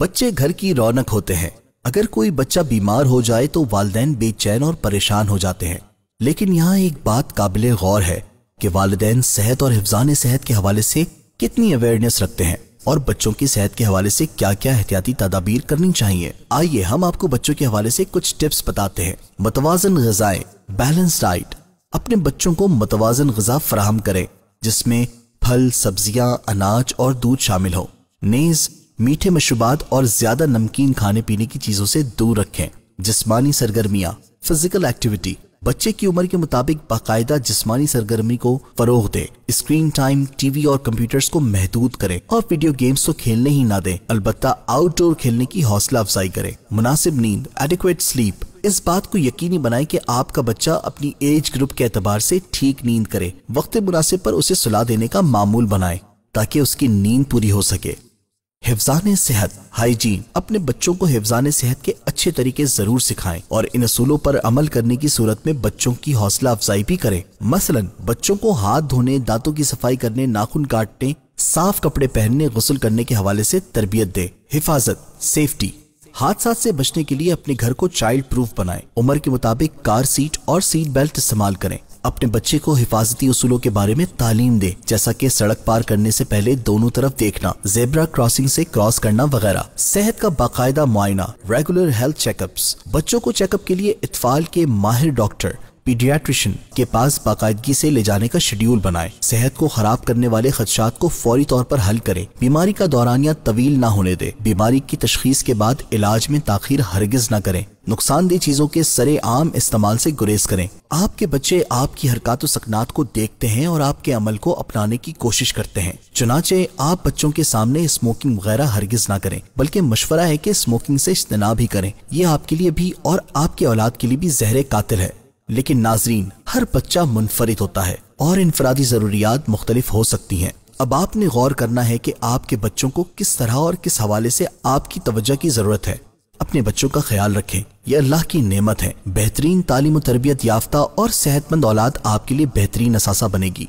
बच्चे घर की रौनक होते हैं अगर कोई बच्चा बीमार हो जाए तो वालदे बेचैन और परेशान हो जाते हैं लेकिन यहाँ एक बात काबिल गौर है कि वालदे सेहत और हिफान सेहत के हवाले से कितनी अवेयरनेस रखते हैं और बच्चों की सेहत के हवाले से क्या क्या एहतियाती तदाबीर करनी चाहिए आइए हम आपको बच्चों के हवाले से कुछ टिप्स बताते हैं मतवाजन गजाएं बैलेंस डाइट अपने बच्चों को मतवाजन गजा फराहम करें जिसमें फल सब्जियां अनाज और दूध शामिल हो नेज मीठे मशरूबात और ज्यादा नमकीन खाने पीने की चीजों से दूर रखें जिस्मानी सरगर्मियाँ फिजिकल एक्टिविटी बच्चे की उम्र के मुताबिक बाकायदा जिस्मानी सरगर्मी को फरोह दे स्क्रीन टाइम टीवी और कंप्यूटर्स को महदूद करें और वीडियो गेम्स को खेलने ही ना दें अलबत् आउटडोर खेलने की हौसला अफजाई करें मुनासिब नींद एडिक्वेट स्लीप इस बात को यकीनी बनाएं कि आपका बच्चा अपनी एज ग्रुप के एतबार से ठीक नींद करे वक्त मुनासिब पर उसे सुला देने का मामूल बनाए ताकि उसकी नींद पूरी हो सके हिफजान सेहत हाइजीन अपने बच्चों को हिफजान सेहत के अच्छे तरीके जरूर सिखाएं और इन असूलों पर अमल करने की सूरत में बच्चों की हौसला अफजाई भी करें मसलन बच्चों को हाथ धोने दांतों की सफाई करने नाखून काटने साफ कपड़े पहनने गसल करने के हवाले से तरबियत दे हिफाजत सेफ्टी हादसा से बचने के लिए अपने घर को चाइल्ड प्रूफ बनाएं उम्र के मुताबिक कार सीट और सीट बेल्ट इस्तेमाल करें अपने बच्चे को हिफाजती उसूलों के बारे में तालीम दे जैसा की सड़क पार करने ऐसी पहले दोनों तरफ देखना जेबरा क्रॉसिंग ऐसी क्रॉस करना वगैरह सेहत का बाकायदा मुआयना रेगुलर हेल्थ चेकअप बच्चों को चेकअप के लिए इतफाल के माहिर डॉक्टर पीडियाट्रिशन के पास बाकायदगी से ले जाने का शेड्यूल बनाए सेहत को खराब करने वाले खदशात को फौरी तौर पर हल करें बीमारी का दौरानिया तवील न होने दे बीमारी की तशखीस के बाद इलाज में ताखिर हरगिज न करें नुकसानदेह चीज़ों के सरे आम इस्तेमाल से गुरेज करें आपके बच्चे आपकी हरकत सकनात को देखते हैं और आपके अमल को अपनाने की कोशिश करते हैं चुनाचे आप बच्चों के सामने स्मोकिंग वगैरह हरगिज ना करें बल्कि मशवरा है कि स्मोकिंग से इज्तनाब भी करें यह आपके लिए भी और आपके औलाद के लिए भी जहर कातिल है लेकिन नाजरीन हर बच्चा मुनफरद होता है और इनफरादी ज़रूरियात मुख्तलिफ हो सकती हैं अब आपने गौर करना है कि आपके बच्चों को किस तरह और किस हवाले से आपकी तवज्जो की ज़रूरत है अपने बच्चों का ख्याल रखें यह अल्लाह की नेमत है बेहतरीन तालीम तरबियत याफ्ता और सेहतमंद औलाद आपके लिए बेहतरीन असासा बनेगी